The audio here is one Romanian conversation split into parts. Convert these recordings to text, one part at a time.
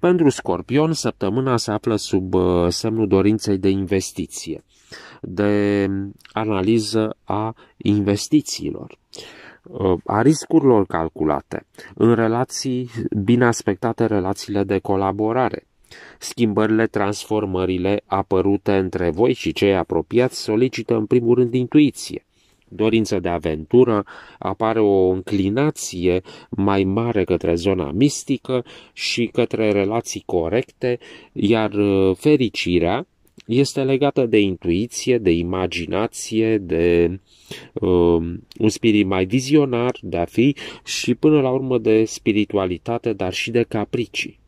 Pentru Scorpion, săptămâna se află sub uh, semnul dorinței de investiție, de analiză a investițiilor uh, a riscurilor calculate, în relații bine aspectate relațiile de colaborare, Schimbările, transformările apărute între voi și cei apropiați solicită în primul rând intuiție, dorință de aventură, apare o înclinație mai mare către zona mistică și către relații corecte, iar uh, fericirea este legată de intuiție, de imaginație, de um, un spirit mai vizionar de a fi și până la urmă de spiritualitate, dar și de capricii.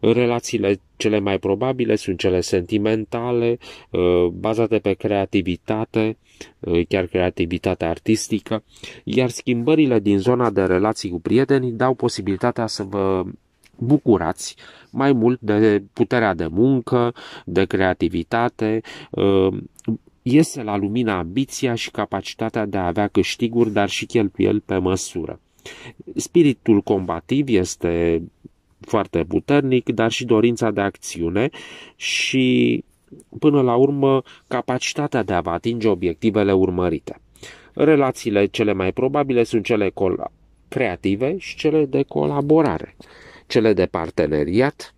Relațiile cele mai probabile sunt cele sentimentale, uh, bazate pe creativitate, uh, chiar creativitatea artistică, iar schimbările din zona de relații cu prietenii dau posibilitatea să vă bucurați mai mult de puterea de muncă, de creativitate, uh, iese la lumina ambiția și capacitatea de a avea câștiguri, dar și cheltuieli pe măsură. Spiritul combativ este foarte puternic, dar și dorința de acțiune și până la urmă capacitatea de a vă atinge obiectivele urmărite. Relațiile cele mai probabile sunt cele creative și cele de colaborare, cele de parteneriat,